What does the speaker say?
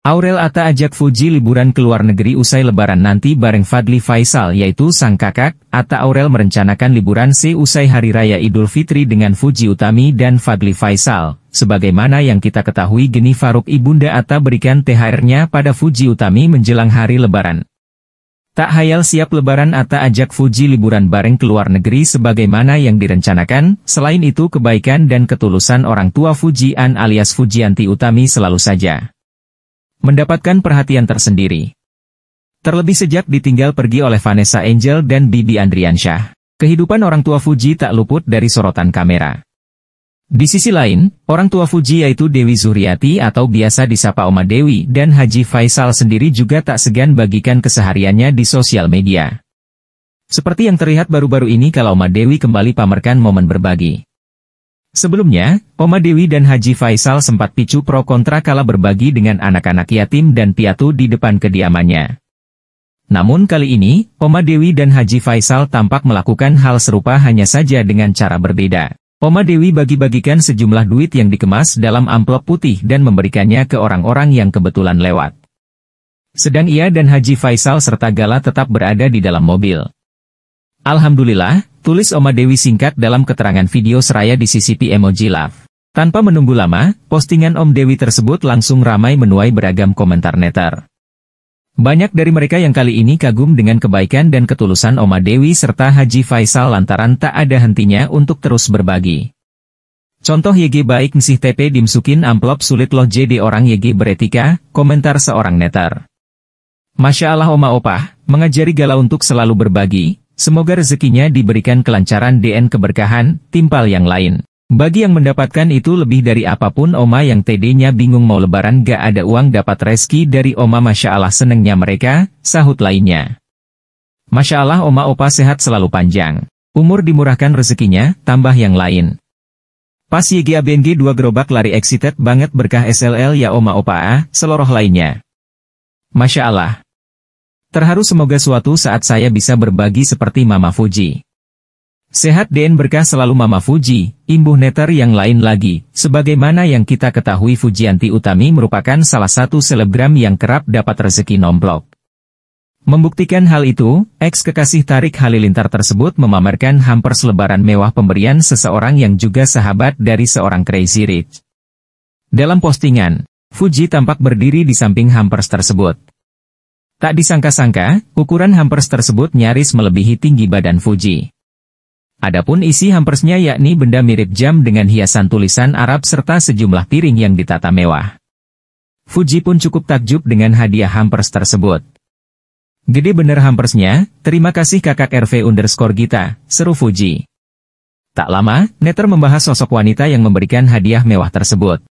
Aurel Ata ajak Fuji liburan ke luar negeri usai lebaran nanti bareng Fadli Faisal yaitu sang kakak, Ata Aurel merencanakan liburan si usai Hari Raya Idul Fitri dengan Fuji Utami dan Fadli Faisal. Sebagaimana yang kita ketahui Geni Faruk Ibunda Ata berikan THR-nya pada Fuji Utami menjelang hari lebaran. Tak hayal siap lebaran Ata ajak Fuji liburan bareng ke luar negeri sebagaimana yang direncanakan, selain itu kebaikan dan ketulusan orang tua Fujian alias Fujianti Utami selalu saja mendapatkan perhatian tersendiri. Terlebih sejak ditinggal pergi oleh Vanessa Angel dan Bibi Andriansyah, kehidupan orang tua Fuji tak luput dari sorotan kamera. Di sisi lain, orang tua Fuji yaitu Dewi Zuriati atau biasa disapa Oma Dewi dan Haji Faisal sendiri juga tak segan bagikan kesehariannya di sosial media. Seperti yang terlihat baru-baru ini kalau Oma Dewi kembali pamerkan momen berbagi. Sebelumnya, Oma Dewi dan Haji Faisal sempat picu pro kontra kala berbagi dengan anak-anak yatim dan piatu di depan kediamannya. Namun kali ini, Oma Dewi dan Haji Faisal tampak melakukan hal serupa hanya saja dengan cara berbeda. Oma Dewi bagi-bagikan sejumlah duit yang dikemas dalam amplop putih dan memberikannya ke orang-orang yang kebetulan lewat. Sedang ia dan Haji Faisal serta Gala tetap berada di dalam mobil. Alhamdulillah, Tulis Oma Dewi singkat dalam keterangan video seraya di CCP emoji love. Tanpa menunggu lama, postingan Om Dewi tersebut langsung ramai menuai beragam komentar netter. Banyak dari mereka yang kali ini kagum dengan kebaikan dan ketulusan Oma Dewi serta Haji Faisal lantaran tak ada hentinya untuk terus berbagi. Contoh YG baik nsih TP dimsukin amplop sulit loh jadi orang YG beretika, komentar seorang netter. Masya Allah Oma Opah, mengajari Gala untuk selalu berbagi, Semoga rezekinya diberikan kelancaran DN keberkahan, timpal yang lain. Bagi yang mendapatkan itu lebih dari apapun Oma yang TD-nya bingung mau lebaran gak ada uang dapat rezeki dari Oma Masya Allah senengnya mereka, sahut lainnya. Masya Allah Oma Opa sehat selalu panjang. Umur dimurahkan rezekinya, tambah yang lain. Pas YGABNG dua gerobak lari excited banget berkah SLL ya oma opa A, seloroh lainnya. Masya Allah. Terharu semoga suatu saat saya bisa berbagi seperti Mama Fuji. Sehat dan berkah selalu Mama Fuji, imbuh netter yang lain lagi. Sebagaimana yang kita ketahui Fujianti Utami merupakan salah satu selebgram yang kerap dapat rezeki nomblok. Membuktikan hal itu, ex kekasih Tarik Halilintar tersebut memamerkan hampers selebaran mewah pemberian seseorang yang juga sahabat dari seorang Crazy Rich. Dalam postingan, Fuji tampak berdiri di samping hampers tersebut. Tak disangka-sangka, ukuran hampers tersebut nyaris melebihi tinggi badan Fuji. Adapun isi hampersnya yakni benda mirip jam dengan hiasan tulisan Arab serta sejumlah piring yang ditata mewah. Fuji pun cukup takjub dengan hadiah hampers tersebut. Gede bener hampersnya, terima kasih kakak RV underscore Gita, seru Fuji. Tak lama, Netter membahas sosok wanita yang memberikan hadiah mewah tersebut.